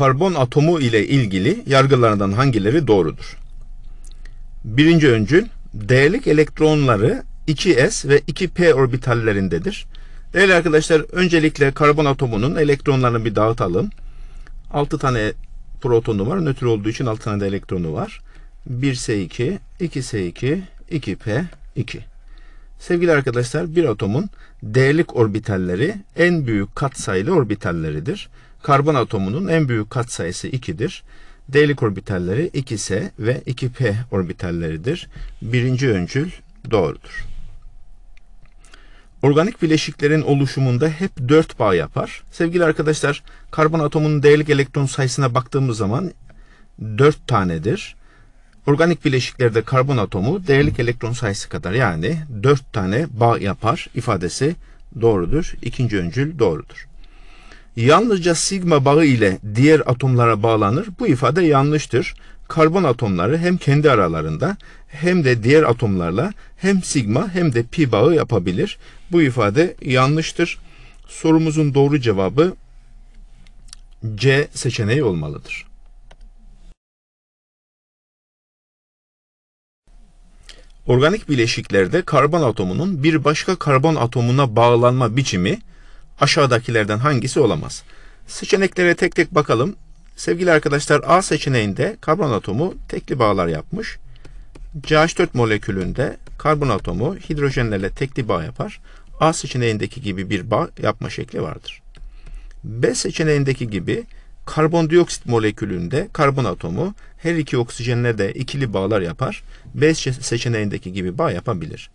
karbon atomu ile ilgili yargılarından hangileri doğrudur? Birinci öncül, değerlik elektronları 2s ve 2p orbitallerindedir. Değerli arkadaşlar, öncelikle karbon atomunun elektronlarını bir dağıtalım. 6 tane protonu var. Nötr olduğu için 6 tane de elektronu var. 1s2, 2s2, 2p2. Sevgili arkadaşlar bir atomun D'lik orbitalleri en büyük katsayılı orbitalleridir. Karbon atomunun en büyük katsayısı 2'dir. D'lik orbitalleri 2S ve 2P orbitalleridir. Birinci öncül doğrudur. Organik bileşiklerin oluşumunda hep 4 bağ yapar. Sevgili arkadaşlar karbon atomunun D'lik elektron sayısına baktığımız zaman 4 tanedir. Organik bileşiklerde karbon atomu değerlik elektron sayısı kadar yani 4 tane bağ yapar ifadesi doğrudur. İkinci öncül doğrudur. Yalnızca sigma bağı ile diğer atomlara bağlanır. Bu ifade yanlıştır. Karbon atomları hem kendi aralarında hem de diğer atomlarla hem sigma hem de pi bağı yapabilir. Bu ifade yanlıştır. Sorumuzun doğru cevabı C seçeneği olmalıdır. Organik bileşiklerde karbon atomunun bir başka karbon atomuna bağlanma biçimi aşağıdakilerden hangisi olamaz? Seçeneklere tek tek bakalım. Sevgili arkadaşlar A seçeneğinde karbon atomu tekli bağlar yapmış. CH4 molekülünde karbon atomu hidrojenlerle tekli bağ yapar. A seçeneğindeki gibi bir bağ yapma şekli vardır. B seçeneğindeki gibi Karbondioksit molekülünde karbon atomu her iki oksijenle de ikili bağlar yapar. B seçeneğindeki gibi bağ yapabilir.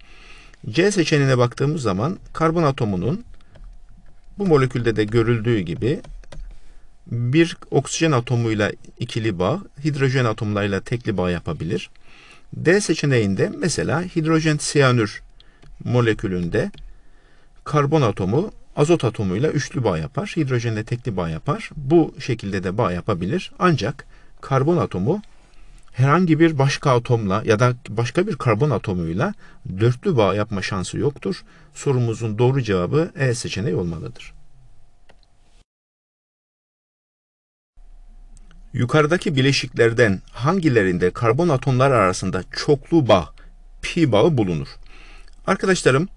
C seçeneğine baktığımız zaman karbon atomunun bu molekülde de görüldüğü gibi bir oksijen atomuyla ikili bağ, hidrojen atomlarıyla tekli bağ yapabilir. D seçeneğinde mesela hidrojen siyanür molekülünde karbon atomu Azot atomuyla üçlü bağ yapar, hidrojenle tekli bağ yapar. Bu şekilde de bağ yapabilir. Ancak karbon atomu herhangi bir başka atomla ya da başka bir karbon atomuyla dörtlü bağ yapma şansı yoktur. Sorumuzun doğru cevabı E seçeneği olmalıdır. Yukarıdaki bileşiklerden hangilerinde karbon atomlar arasında çoklu bağ, pi bağı bulunur? Arkadaşlarım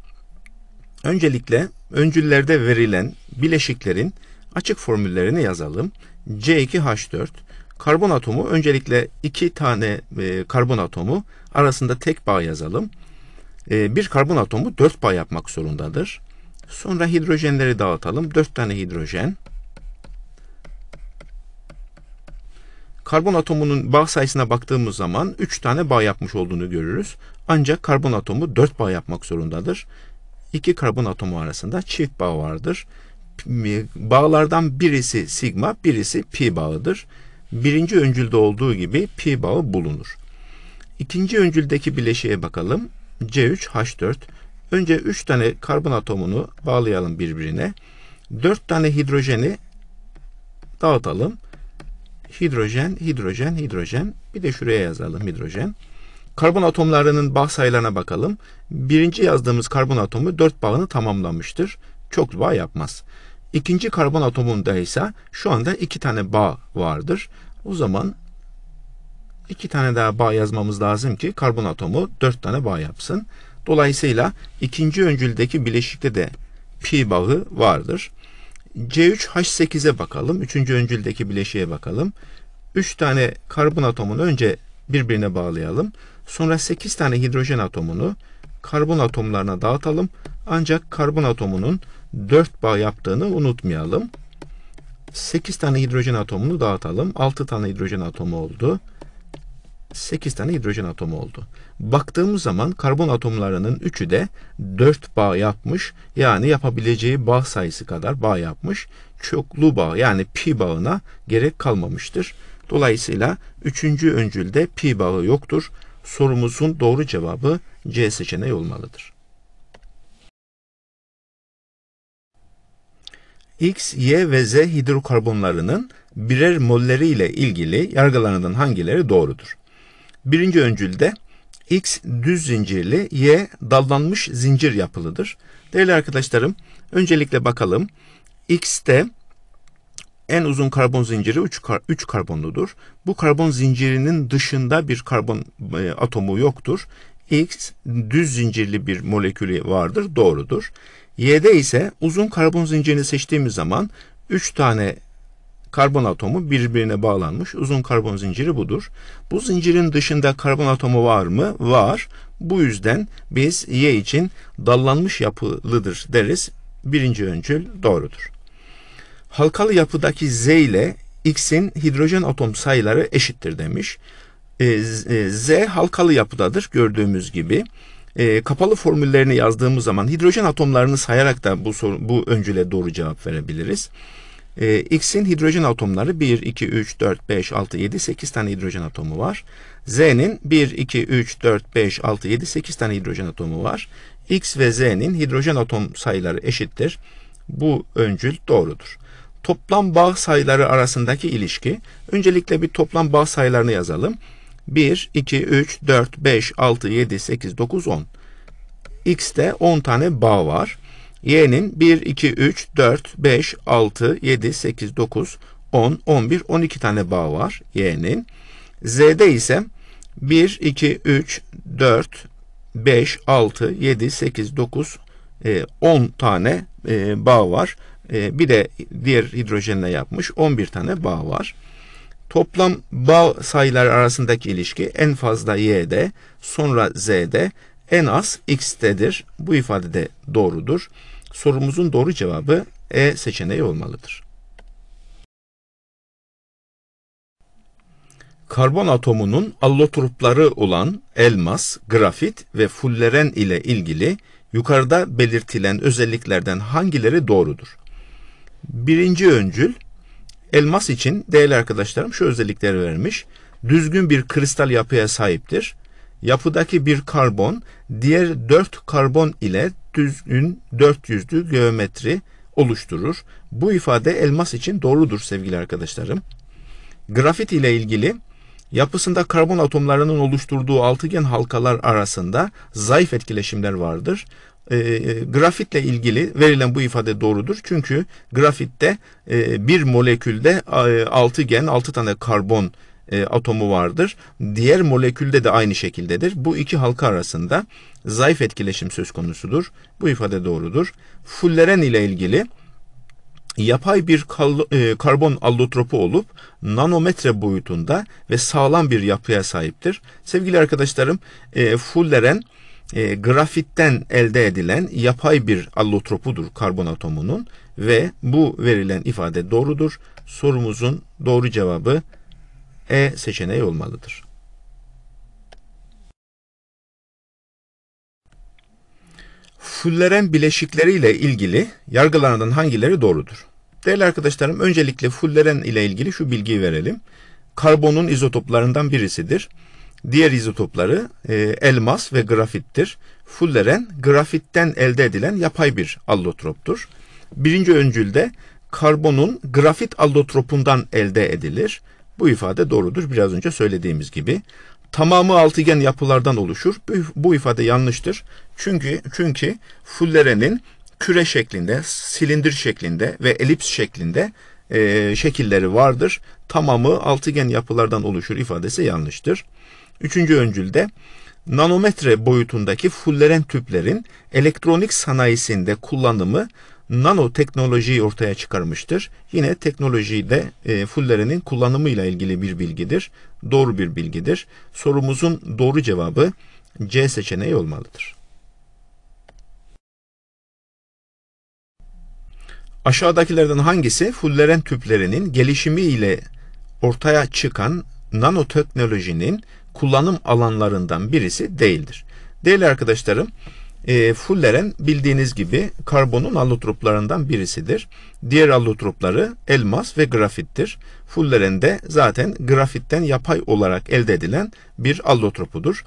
Öncelikle öncüllerde verilen bileşiklerin açık formüllerini yazalım. C2H4 karbon atomu öncelikle iki tane e, karbon atomu arasında tek bağ yazalım. E, bir karbon atomu dört bağ yapmak zorundadır. Sonra hidrojenleri dağıtalım. Dört tane hidrojen. Karbon atomunun bağ sayısına baktığımız zaman 3 tane bağ yapmış olduğunu görürüz. Ancak karbon atomu 4 bağ yapmak zorundadır iki karbon atomu arasında çift bağ vardır. Bağlardan birisi sigma, birisi pi bağıdır. Birinci öncülde olduğu gibi pi bağı bulunur. İkinci öncüldeki bileşiğe bakalım. C3H4. Önce 3 tane karbon atomunu bağlayalım birbirine. 4 tane hidrojeni dağıtalım. Hidrojen, hidrojen, hidrojen. Bir de şuraya yazalım hidrojen. Karbon atomlarının bağ sayılarına bakalım. Birinci yazdığımız karbon atomu 4 bağını tamamlamıştır. Çok bağ yapmaz. İkinci karbon atomunda ise şu anda 2 tane bağ vardır. O zaman 2 tane daha bağ yazmamız lazım ki karbon atomu 4 tane bağ yapsın. Dolayısıyla ikinci öncüldeki bileşikte de pi bağı vardır. C3H8'e bakalım. Üçüncü öncüldeki bileşiğe bakalım. 3 tane karbon atomunu önce birbirine bağlayalım. Sonra 8 tane hidrojen atomunu karbon atomlarına dağıtalım. Ancak karbon atomunun 4 bağ yaptığını unutmayalım. 8 tane hidrojen atomunu dağıtalım. 6 tane hidrojen atomu oldu. 8 tane hidrojen atomu oldu. Baktığımız zaman karbon atomlarının 3'ü de 4 bağ yapmış. Yani yapabileceği bağ sayısı kadar bağ yapmış. Çoklu bağ yani pi bağına gerek kalmamıştır. Dolayısıyla 3. öncülde pi bağı yoktur sorumuzun doğru cevabı C seçeneği olmalıdır. X, Y ve Z hidrokarbonlarının birer ile ilgili yargılarından hangileri doğrudur? Birinci öncülde X düz zincirli, Y dallanmış zincir yapılıdır. Değerli arkadaşlarım, öncelikle bakalım. X'te en uzun karbon zinciri 3 kar, karbonludur. Bu karbon zincirinin dışında bir karbon e, atomu yoktur. X düz zincirli bir molekülü vardır, doğrudur. Y'de ise uzun karbon zincirini seçtiğimiz zaman 3 tane karbon atomu birbirine bağlanmış. Uzun karbon zinciri budur. Bu zincirin dışında karbon atomu var mı? Var. Bu yüzden biz Y için dallanmış yapılıdır deriz. Birinci öncül doğrudur halkalı yapıdaki Z ile X'in hidrojen atom sayıları eşittir demiş. Ee, e, z halkalı yapıdadır gördüğümüz gibi. Ee, kapalı formüllerini yazdığımız zaman hidrojen atomlarını sayarak da bu soru, bu öncüle doğru cevap verebiliriz. Ee, X'in hidrojen atomları 1, 2, 3, 4, 5, 6, 7, 8 tane hidrojen atomu var. Z'nin 1, 2, 3, 4, 5, 6, 7, 8 tane hidrojen atomu var. X ve Z'nin hidrojen atom sayıları eşittir. Bu öncül doğrudur toplam bağ sayıları arasındaki ilişki. Öncelikle bir toplam bağ sayılarını yazalım. 1, 2, 3, 4, 5, 6, 7, 8, 9, 10. X'te 10 tane bağ var. Y'nin 1, 2, 3, 4, 5, 6, 7, 8, 9, 10, 11, 12 tane bağ var Y'nin. Z'de ise 1, 2, 3, 4, 5, 6, 7, 8, 9, 10 tane e, bağ var e, bir de diğer hidrojenle yapmış 11 tane bağ var. Toplam bağ sayıları arasındaki ilişki en fazla y'de, sonra z'de, en az x'tedir. Bu ifade de doğrudur. Sorumuzun doğru cevabı E seçeneği olmalıdır. Karbon atomunun allotropları olan elmas, grafit ve fulleren ile ilgili yukarıda belirtilen özelliklerden hangileri doğrudur? Birinci öncül elmas için değerli arkadaşlarım şu özellikleri vermiş. Düzgün bir kristal yapıya sahiptir. Yapıdaki bir karbon diğer dört karbon ile düzgün dört yüzlü geometri oluşturur. Bu ifade elmas için doğrudur sevgili arkadaşlarım. Grafit ile ilgili yapısında karbon atomlarının oluşturduğu altıgen halkalar arasında zayıf etkileşimler vardır. E, e, grafitle ilgili verilen bu ifade doğrudur. Çünkü grafitte e, bir molekülde e, 6 gen 6 tane karbon e, atomu vardır. Diğer molekülde de aynı şekildedir. Bu iki halka arasında zayıf etkileşim söz konusudur. Bu ifade doğrudur. Fulleren ile ilgili yapay bir e, karbon allotropu olup nanometre boyutunda ve sağlam bir yapıya sahiptir. Sevgili arkadaşlarım, e, fulleren e, grafitten elde edilen yapay bir allotropudur karbon atomunun ve bu verilen ifade doğrudur. Sorumuzun doğru cevabı E seçeneği olmalıdır. Fulleren bileşikleriyle ilgili yargılanan hangileri doğrudur? Değerli arkadaşlarım öncelikle fulleren ile ilgili şu bilgiyi verelim. Karbonun izotoplarından birisidir Diğer izotopları e, elmas ve grafittir. Fulleren grafitten elde edilen yapay bir allotroptur. Birinci öncülde karbonun grafit allotropundan elde edilir. Bu ifade doğrudur biraz önce söylediğimiz gibi. Tamamı altıgen yapılardan oluşur. Bu ifade yanlıştır. Çünkü çünkü fullerenin küre şeklinde, silindir şeklinde ve elips şeklinde e, şekilleri vardır. Tamamı altıgen yapılardan oluşur ifadesi yanlıştır. Üçüncü öncülde nanometre boyutundaki fulleren tüplerin elektronik sanayisinde kullanımı nanoteknolojiyi ortaya çıkarmıştır. Yine teknolojide e, fullerenin kullanımıyla ilgili bir bilgidir. Doğru bir bilgidir. Sorumuzun doğru cevabı C seçeneği olmalıdır. Aşağıdakilerden hangisi fulleren tüplerinin gelişimiyle ortaya çıkan nanoteknolojinin kullanım alanlarından birisi değildir. Değerli arkadaşlarım, e, fulleren bildiğiniz gibi karbonun allotroplarından birisidir. Diğer allotropları elmas ve grafittir. Fulleren de zaten grafitten yapay olarak elde edilen bir allotropudur.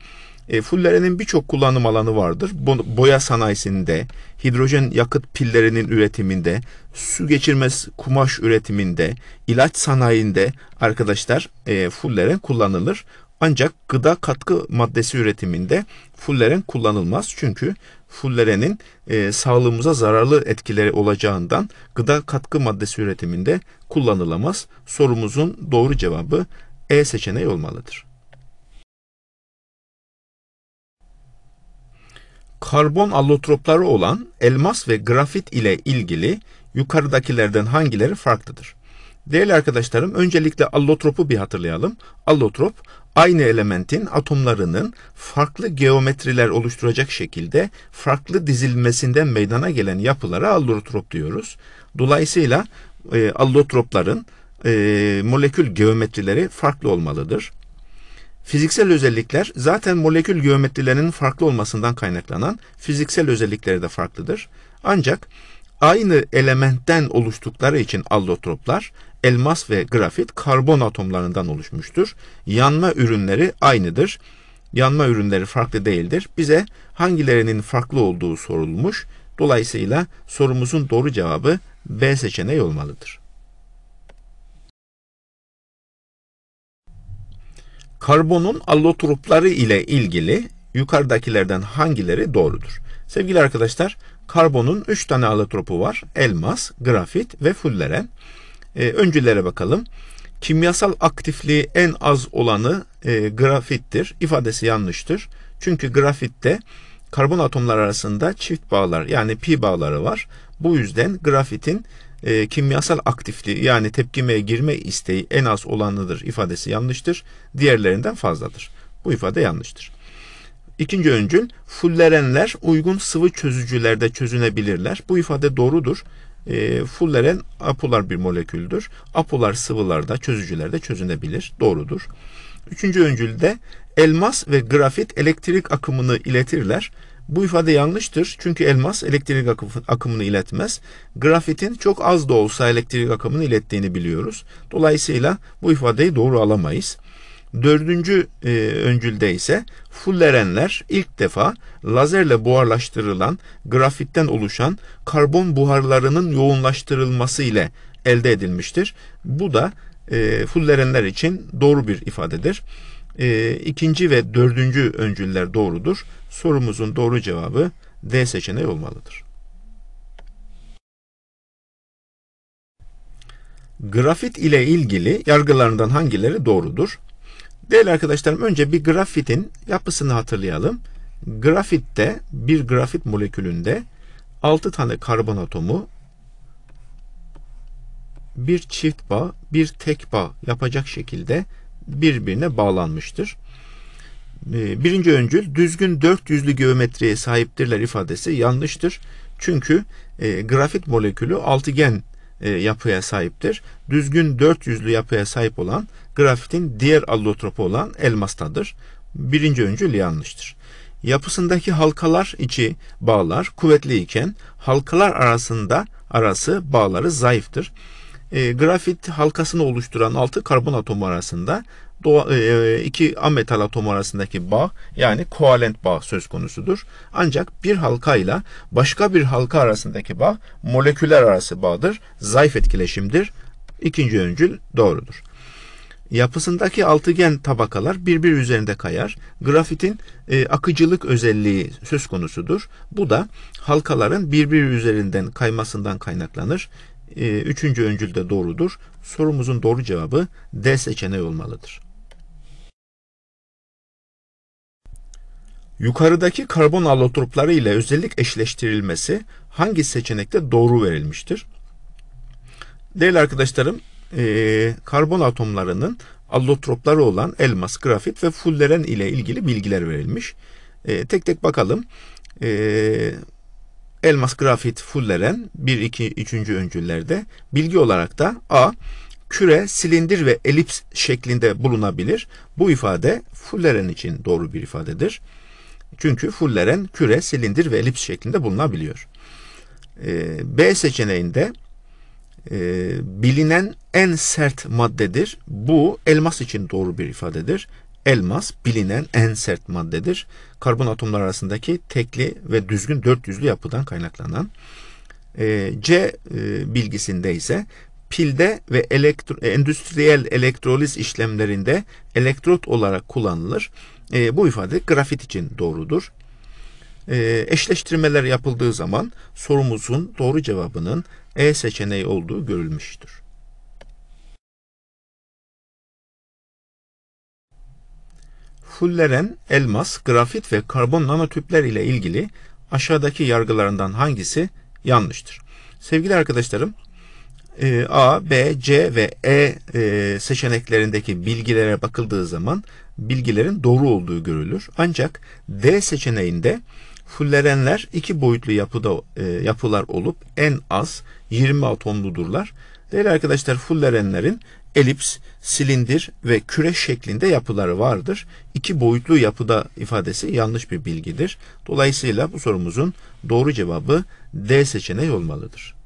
E, fullerenin birçok kullanım alanı vardır. boya sanayisinde, hidrojen yakıt pillerinin üretiminde, su geçirmez kumaş üretiminde, ilaç sanayinde arkadaşlar e, fulleren kullanılır. Ancak gıda katkı maddesi üretiminde fulleren kullanılmaz. Çünkü fullerenin e, sağlığımıza zararlı etkileri olacağından gıda katkı maddesi üretiminde kullanılamaz. Sorumuzun doğru cevabı E seçeneği olmalıdır. karbon allotropları olan elmas ve grafit ile ilgili yukarıdakilerden hangileri farklıdır? Değerli arkadaşlarım öncelikle allotropu bir hatırlayalım. Allotrop aynı elementin atomlarının farklı geometriler oluşturacak şekilde farklı dizilmesinden meydana gelen yapılara allotrop diyoruz. Dolayısıyla e, allotropların e, molekül geometrileri farklı olmalıdır. Fiziksel özellikler zaten molekül geometrilerinin farklı olmasından kaynaklanan fiziksel özellikleri de farklıdır. Ancak aynı elementten oluştukları için allotroplar elmas ve grafit karbon atomlarından oluşmuştur. Yanma ürünleri aynıdır. Yanma ürünleri farklı değildir. Bize hangilerinin farklı olduğu sorulmuş. Dolayısıyla sorumuzun doğru cevabı B seçeneği olmalıdır. Karbonun allotropları ile ilgili yukarıdakilerden hangileri doğrudur? Sevgili arkadaşlar, karbonun 3 tane allotropu var. Elmas, grafit ve fulleren. E, ee, öncülere bakalım. Kimyasal aktifliği en az olanı e, grafittir. İfadesi yanlıştır. Çünkü grafitte karbon atomlar arasında çift bağlar yani pi bağları var. Bu yüzden grafitin e, kimyasal aktifliği yani tepkimeye girme isteği en az olanıdır ifadesi yanlıştır. Diğerlerinden fazladır. Bu ifade yanlıştır. İkinci öncül fullerenler uygun sıvı çözücülerde çözünebilirler. Bu ifade doğrudur. E, fulleren apolar bir moleküldür. Apolar sıvılarda çözücülerde çözünebilir. Doğrudur. Üçüncü öncülde elmas ve grafit elektrik akımını iletirler. Bu ifade yanlıştır. Çünkü elmas elektrik akımını iletmez. Grafitin çok az da olsa elektrik akımını ilettiğini biliyoruz. Dolayısıyla bu ifadeyi doğru alamayız. Dördüncü e, öncülde ise fullerenler ilk defa lazerle buharlaştırılan grafitten oluşan karbon buharlarının yoğunlaştırılması ile elde edilmiştir. Bu da e, fullerenler için doğru bir ifadedir. E, ikinci ve dördüncü öncüller doğrudur. Sorumuzun doğru cevabı D seçeneği olmalıdır. Grafit ile ilgili yargılarından hangileri doğrudur? Değerli arkadaşlarım önce bir grafitin yapısını hatırlayalım. Grafitte bir grafit molekülünde 6 tane karbon atomu bir çift bağ, bir tek bağ yapacak şekilde birbirine bağlanmıştır. Ee, birinci öncül düzgün dört yüzlü geometriye sahiptirler ifadesi yanlıştır. Çünkü e, grafit molekülü altıgen e, yapıya sahiptir. Düzgün dört yüzlü yapıya sahip olan grafitin diğer allotropu olan elmastadır. Birinci öncül yanlıştır. Yapısındaki halkalar içi bağlar kuvvetli iken halkalar arasında arası bağları zayıftır e, grafit halkasını oluşturan altı karbon atomu arasında doğa, e, e iki ametal atomu arasındaki bağ yani kovalent bağ söz konusudur. Ancak bir halka ile başka bir halka arasındaki bağ moleküler arası bağdır. Zayıf etkileşimdir. İkinci öncül doğrudur. Yapısındaki altıgen tabakalar birbir üzerinde kayar. Grafitin e, akıcılık özelliği söz konusudur. Bu da halkaların birbir üzerinden kaymasından kaynaklanır. Ee, üçüncü öncül de doğrudur. Sorumuzun doğru cevabı D seçeneği olmalıdır. Yukarıdaki karbon allotropları ile özellik eşleştirilmesi hangi seçenekte doğru verilmiştir? Değerli arkadaşlarım, ee, karbon atomlarının allotropları olan elmas, grafit ve fulleren ile ilgili bilgiler verilmiş. Ee, tek tek bakalım. E, elmas grafit fulleren 1, 2, 3. öncüllerde bilgi olarak da A. Küre, silindir ve elips şeklinde bulunabilir. Bu ifade fulleren için doğru bir ifadedir. Çünkü fulleren küre, silindir ve elips şeklinde bulunabiliyor. Ee, B seçeneğinde e, bilinen en sert maddedir. Bu elmas için doğru bir ifadedir. Elmas bilinen en sert maddedir. Karbon atomlar arasındaki tekli ve düzgün dört yüzlü yapıdan kaynaklanan. Ee, C e, bilgisinde ise pilde ve elektro, endüstriyel elektroliz işlemlerinde elektrot olarak kullanılır. Ee, bu ifade grafit için doğrudur. Ee, eşleştirmeler yapıldığı zaman sorumuzun doğru cevabının E seçeneği olduğu görülmüştür. fulleren, elmas, grafit ve karbon nanotüpler ile ilgili aşağıdaki yargılarından hangisi yanlıştır? Sevgili arkadaşlarım, e, A, B, C ve e, e seçeneklerindeki bilgilere bakıldığı zaman bilgilerin doğru olduğu görülür. Ancak D seçeneğinde fullerenler iki boyutlu yapıda e, yapılar olup en az 20 atomludurlar. Değerli arkadaşlar fullerenlerin elips, silindir ve küre şeklinde yapıları vardır. İki boyutlu yapıda ifadesi yanlış bir bilgidir. Dolayısıyla bu sorumuzun doğru cevabı D seçeneği olmalıdır.